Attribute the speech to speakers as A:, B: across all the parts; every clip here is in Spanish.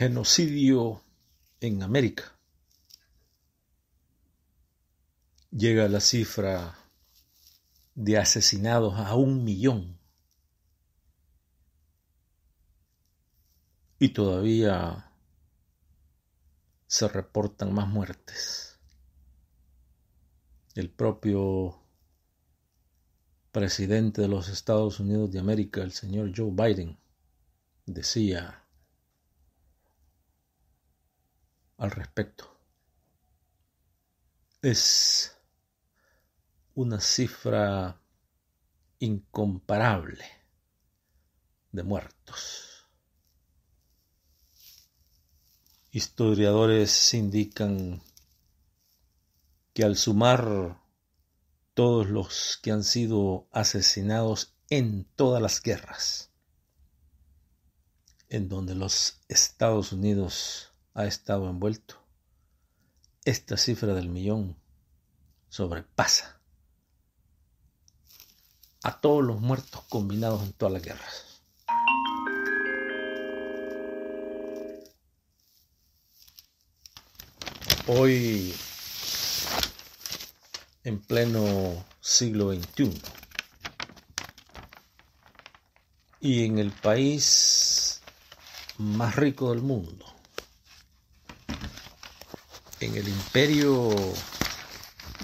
A: genocidio en América. Llega la cifra de asesinados a un millón. Y todavía se reportan más muertes. El propio presidente de los Estados Unidos de América, el señor Joe Biden, decía al respecto. Es una cifra incomparable de muertos. Historiadores indican que al sumar todos los que han sido asesinados en todas las guerras, en donde los Estados Unidos ha estado envuelto. Esta cifra del millón sobrepasa a todos los muertos combinados en todas las guerras. Hoy, en pleno siglo XXI, y en el país más rico del mundo, en el imperio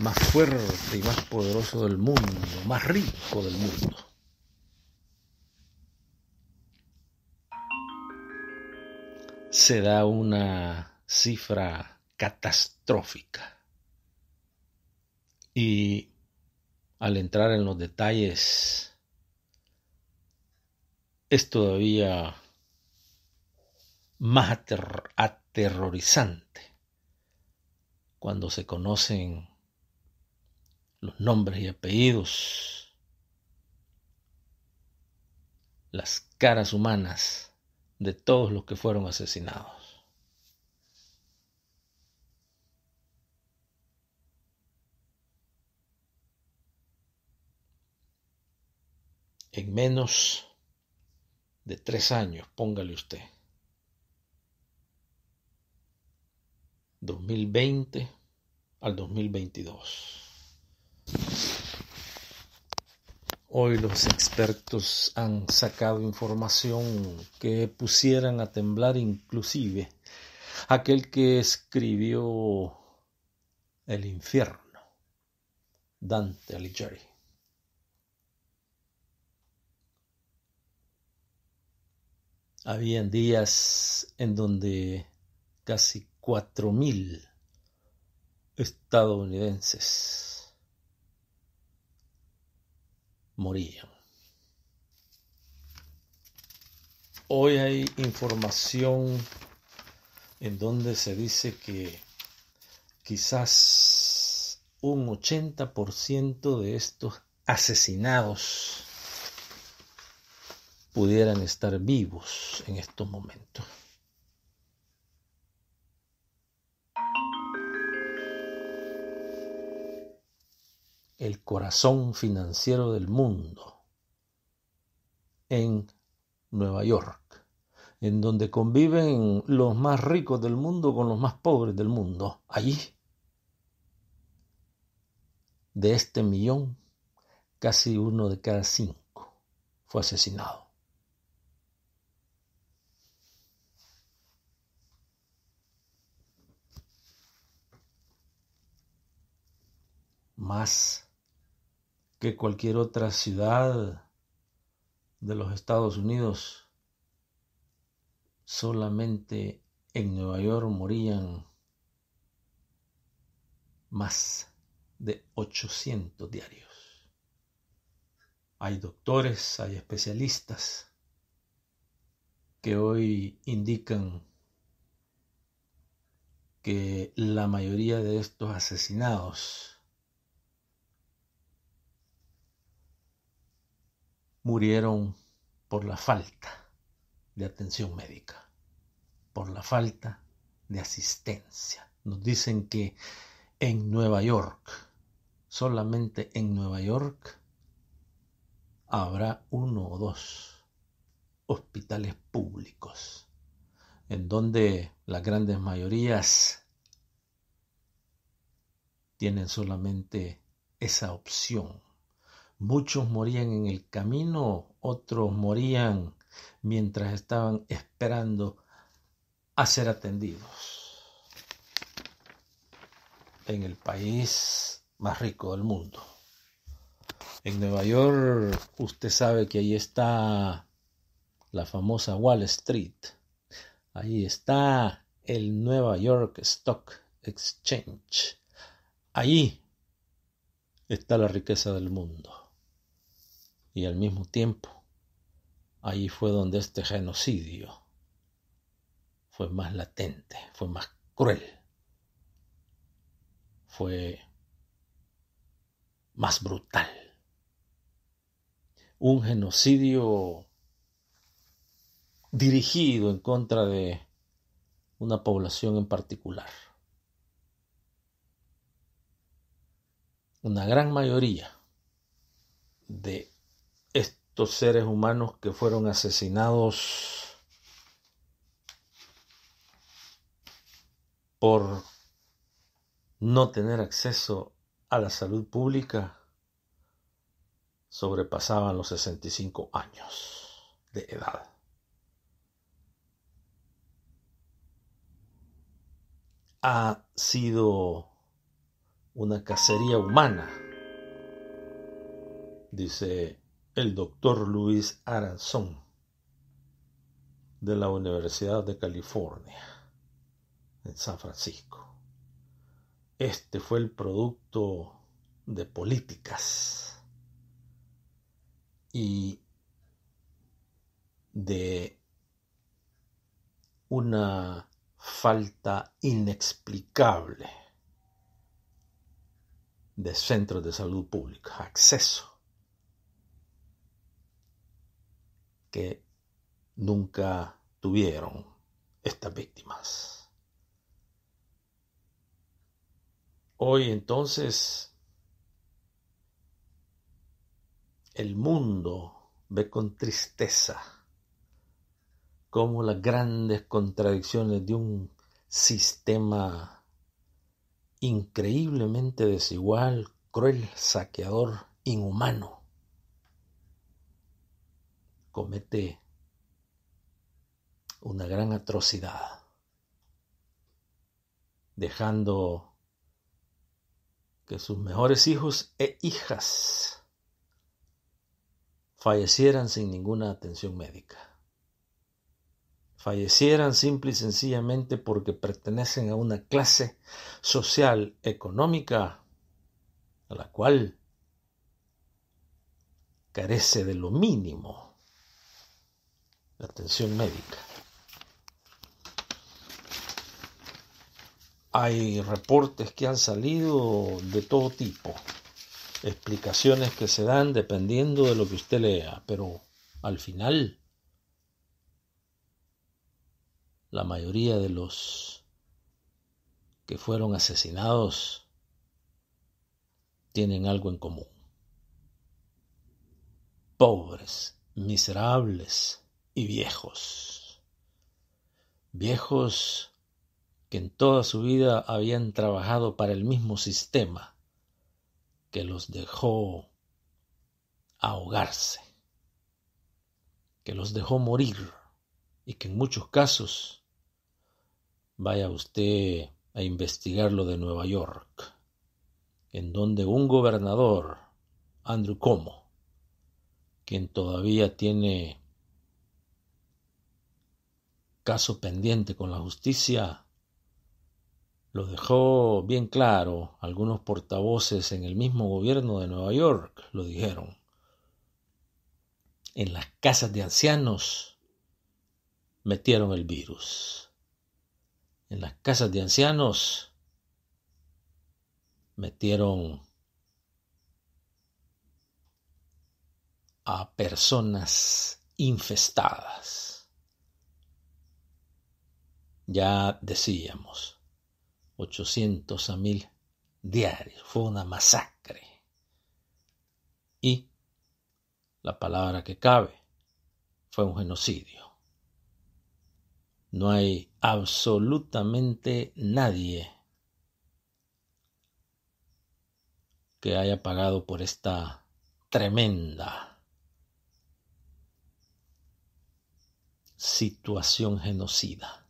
A: más fuerte y más poderoso del mundo, más rico del mundo. Se da una cifra catastrófica. Y al entrar en los detalles, es todavía más aterrorizante cuando se conocen los nombres y apellidos, las caras humanas de todos los que fueron asesinados. En menos de tres años, póngale usted. 2020 al 2022. Hoy los expertos han sacado información que pusieran a temblar inclusive aquel que escribió El infierno, Dante Alighieri. Habían días en donde casi 4.000 estadounidenses morían. Hoy hay información en donde se dice que quizás un 80% de estos asesinados pudieran estar vivos en estos momentos. el corazón financiero del mundo, en Nueva York, en donde conviven los más ricos del mundo con los más pobres del mundo. Allí, de este millón, casi uno de cada cinco fue asesinado. más que cualquier otra ciudad de los Estados Unidos. Solamente en Nueva York morían más de 800 diarios. Hay doctores, hay especialistas que hoy indican que la mayoría de estos asesinados murieron por la falta de atención médica, por la falta de asistencia. Nos dicen que en Nueva York, solamente en Nueva York, habrá uno o dos hospitales públicos en donde las grandes mayorías tienen solamente esa opción Muchos morían en el camino, otros morían mientras estaban esperando a ser atendidos en el país más rico del mundo. En Nueva York usted sabe que ahí está la famosa Wall Street. Ahí está el Nueva York Stock Exchange. Allí está la riqueza del mundo y al mismo tiempo ahí fue donde este genocidio fue más latente, fue más cruel, fue más brutal. Un genocidio dirigido en contra de una población en particular. Una gran mayoría de estos seres humanos que fueron asesinados por no tener acceso a la salud pública sobrepasaban los 65 años de edad. Ha sido una cacería humana, dice el doctor Luis Aranzón de la Universidad de California en San Francisco. Este fue el producto de políticas y de una falta inexplicable de centros de salud pública, acceso que nunca tuvieron estas víctimas. Hoy entonces el mundo ve con tristeza cómo las grandes contradicciones de un sistema increíblemente desigual, cruel, saqueador, inhumano, comete una gran atrocidad, dejando que sus mejores hijos e hijas fallecieran sin ninguna atención médica. Fallecieran simple y sencillamente porque pertenecen a una clase social económica a la cual carece de lo mínimo la atención médica. Hay reportes que han salido de todo tipo, explicaciones que se dan dependiendo de lo que usted lea, pero al final la mayoría de los que fueron asesinados tienen algo en común. Pobres, miserables, y viejos. Viejos que en toda su vida habían trabajado para el mismo sistema que los dejó ahogarse, que los dejó morir y que en muchos casos vaya usted a investigar lo de Nueva York, en donde un gobernador, Andrew Como, quien todavía tiene caso pendiente con la justicia, lo dejó bien claro, algunos portavoces en el mismo gobierno de Nueva York lo dijeron. En las casas de ancianos metieron el virus. En las casas de ancianos metieron a personas infestadas ya decíamos, 800 a 1000 diarios, fue una masacre. Y la palabra que cabe fue un genocidio. No hay absolutamente nadie que haya pagado por esta tremenda situación genocida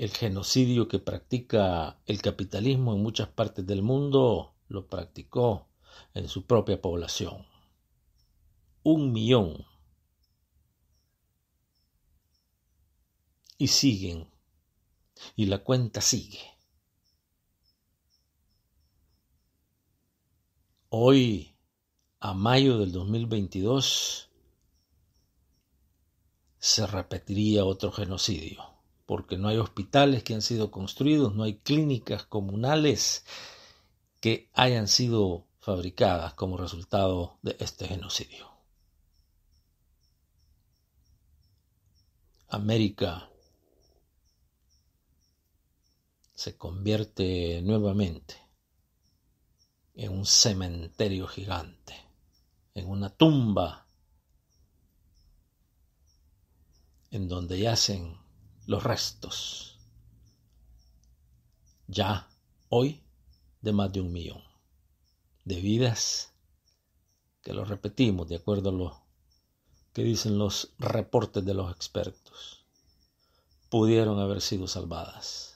A: el genocidio que practica el capitalismo en muchas partes del mundo lo practicó en su propia población. Un millón. Y siguen. Y la cuenta sigue. Hoy, a mayo del 2022, se repetiría otro genocidio porque no hay hospitales que han sido construidos, no hay clínicas comunales que hayan sido fabricadas como resultado de este genocidio. América se convierte nuevamente en un cementerio gigante, en una tumba en donde yacen los restos ya hoy de más de un millón de vidas que lo repetimos de acuerdo a lo que dicen los reportes de los expertos pudieron haber sido salvadas.